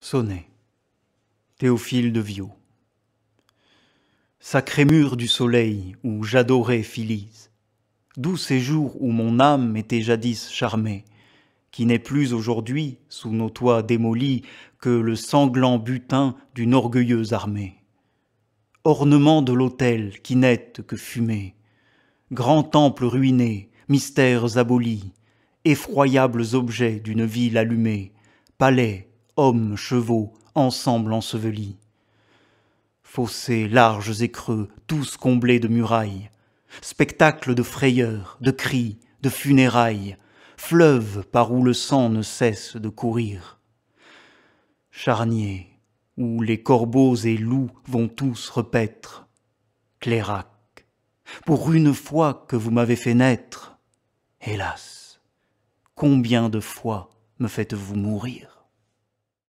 Sonnet. Théophile de Viau. Sacré mur du soleil où j'adorais Philise, doux ces jours où mon âme était jadis charmée, qui n'est plus aujourd'hui, sous nos toits démolis, que le sanglant butin d'une orgueilleuse armée. Ornement de l'autel qui n'est que fumée, Grand temple ruiné, mystères abolis, effroyables objets d'une ville allumée, palais, hommes, chevaux, ensemble ensevelis. Fossés larges et creux, tous comblés de murailles, spectacle de frayeurs, de cris, de funérailles, fleuve par où le sang ne cesse de courir. Charnier, où les corbeaux et loups vont tous repaître. Clairac, pour une fois que vous m'avez fait naître, hélas, combien de fois me faites-vous mourir